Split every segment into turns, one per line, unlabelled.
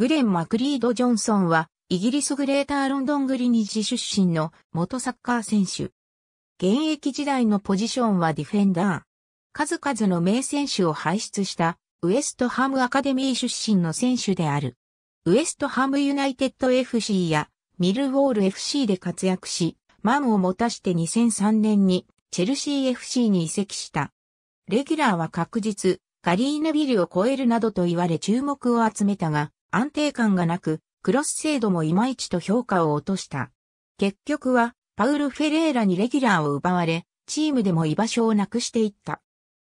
グレン・マクリード・ジョンソンは、イギリスグレーターロンドングリニッジ出身の元サッカー選手。現役時代のポジションはディフェンダー。数々の名選手を輩出したウエストハムアカデミー出身の選手である。ウエストハムユナイテッド FC やミルウォール FC で活躍し、マンを持たして2003年にチェルシー FC に移籍した。レギュラーは確実、ガリーナ・ビルを超えるなどと言われ注目を集めたが、安定感がなく、クロス精度もいまいちと評価を落とした。結局は、パウル・フェレーラにレギュラーを奪われ、チームでも居場所をなくしていった。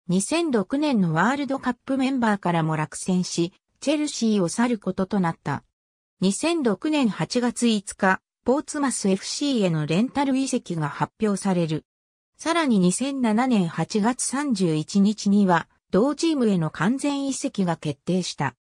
2006年のワールドカップメンバーからも落選し、チェルシーを去ることとなった。2006年8月5日、ポーツマス FC へのレンタル移籍が発表される。さらに2007年8月31日には、同チームへの完全移籍が決定した。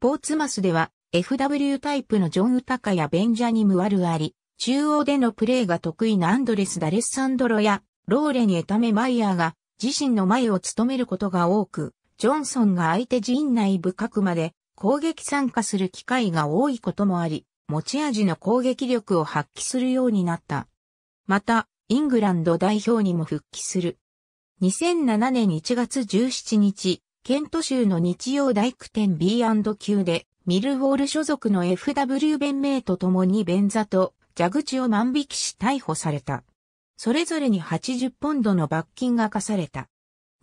ポーツマスでは FW タイプのジョン・ウタカやベンジャニム・ワルアリ、中央でのプレーが得意なアンドレス・ダレッサンドロやローレン・エタメ・マイヤーが自身の前を務めることが多く、ジョンソンが相手陣内深くまで攻撃参加する機会が多いこともあり、持ち味の攻撃力を発揮するようになった。また、イングランド代表にも復帰する。2007年1月17日、ケント州の日曜大工店 B&Q で、ミルウォール所属の FW 弁明と共に弁座と蛇口を万引きし逮捕された。それぞれに80ポンドの罰金が課された。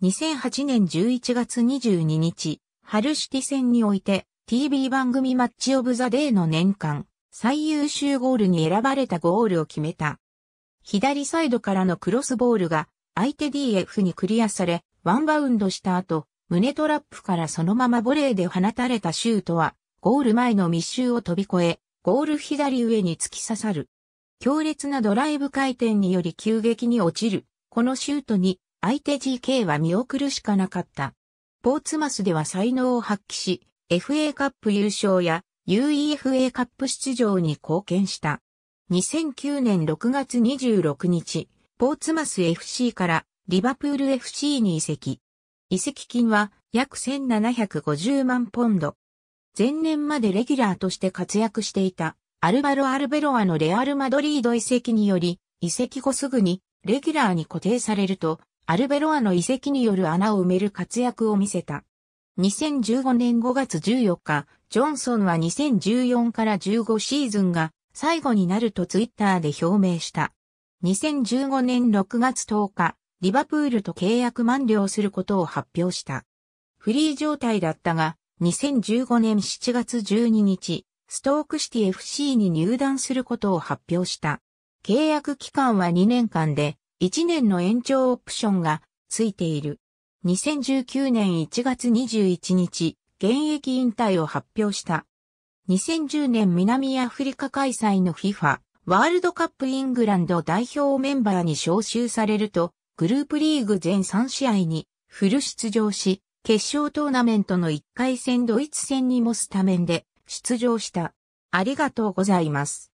2008年11月22日、ハルシティ戦において TV 番組マッチオブザデーの年間最優秀ゴールに選ばれたゴールを決めた。左サイドからのクロスボールが相手 DF にクリアされ、ワンバウンドした後、胸トラップからそのままボレーで放たれたシュートは、ゴール前の密集を飛び越え、ゴール左上に突き刺さる。強烈なドライブ回転により急激に落ちる。このシュートに相手 GK は見送るしかなかった。ポーツマスでは才能を発揮し、FA カップ優勝や UEFA カップ出場に貢献した。2009年6月26日、ポーツマス FC からリバプール FC に移籍。移籍金は約1750万ポンド。前年までレギュラーとして活躍していたアルバロ・アルベロアのレアル・マドリード移籍により、移籍後すぐにレギュラーに固定されると、アルベロアの移籍による穴を埋める活躍を見せた。2015年5月14日、ジョンソンは2014から15シーズンが最後になるとツイッターで表明した。2015年6月10日、リバプールと契約満了することを発表した。フリー状態だったが、2015年7月12日、ストークシティ FC に入団することを発表した。契約期間は2年間で、1年の延長オプションがついている。2019年1月21日、現役引退を発表した。2010年南アフリカ開催の FIFA ワールドカップイングランド代表メンバーに招集されると、グループリーグ全3試合にフル出場し、決勝トーナメントの1回戦ドイツ戦にもスタメンで出場した。ありがとうございます。